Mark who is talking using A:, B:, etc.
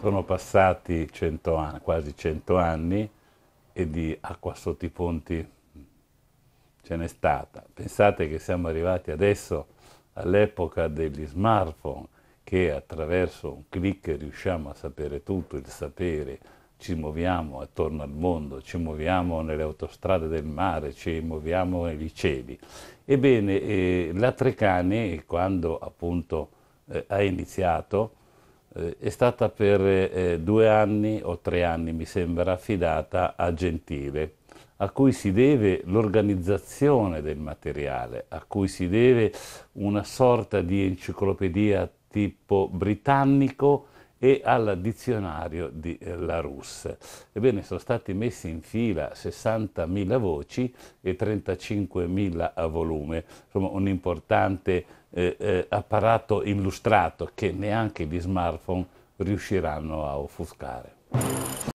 A: Sono passati cento anni, quasi cento anni e di acqua sotto i ponti ce n'è stata. Pensate che siamo arrivati adesso all'epoca degli smartphone che attraverso un clic riusciamo a sapere tutto, il sapere, ci muoviamo attorno al mondo, ci muoviamo nelle autostrade del mare, ci muoviamo nei cieli. Ebbene, eh, la Trecani, quando appunto eh, ha iniziato, eh, è stata per eh, due anni o tre anni, mi sembra, affidata a Gentile, a cui si deve l'organizzazione del materiale, a cui si deve una sorta di enciclopedia tipo britannico e al dizionario di eh, La Russe. Ebbene, sono stati messi in fila 60.000 voci e 35.000 a volume, insomma un importante eh, eh, apparato illustrato che neanche gli smartphone riusciranno a offuscare.